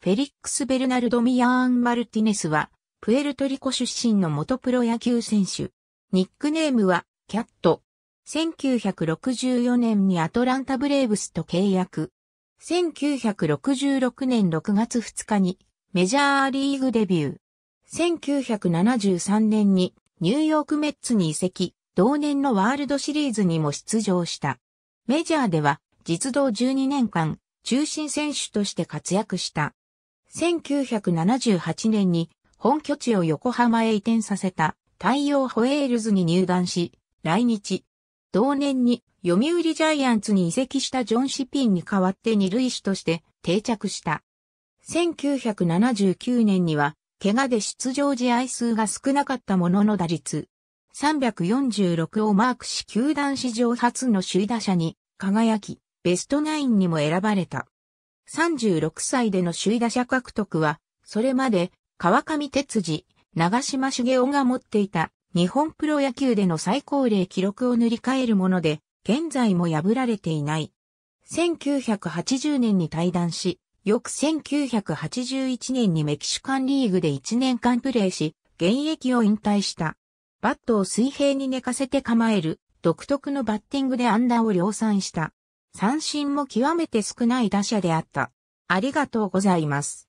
フェリックス・ベルナルド・ミヤーン・マルティネスは、プエルトリコ出身の元プロ野球選手。ニックネームは、キャット。1964年にアトランタ・ブレーブスと契約。1966年6月2日にメジャーリーグデビュー。1973年にニューヨークメッツに移籍、同年のワールドシリーズにも出場した。メジャーでは実動12年間中心選手として活躍した。1978年に本拠地を横浜へ移転させた太陽ホエールズに入団し、来日。同年に読売ジャイアンツに移籍したジョン・シピンに代わって二塁手として定着した。1979年には、怪我で出場試合数が少なかったものの打率346をマークし球団史上初の首位打者に輝き、ベストナインにも選ばれた。36歳での首位打者獲得は、それまで川上哲司、長島茂雄が持っていた日本プロ野球での最高齢記録を塗り替えるもので、現在も破られていない。1980年に退団し、翌1981年にメキシカンリーグで1年間プレーし、現役を引退した。バットを水平に寝かせて構える、独特のバッティングでアンダーを量産した。三振も極めて少ない打者であった。ありがとうございます。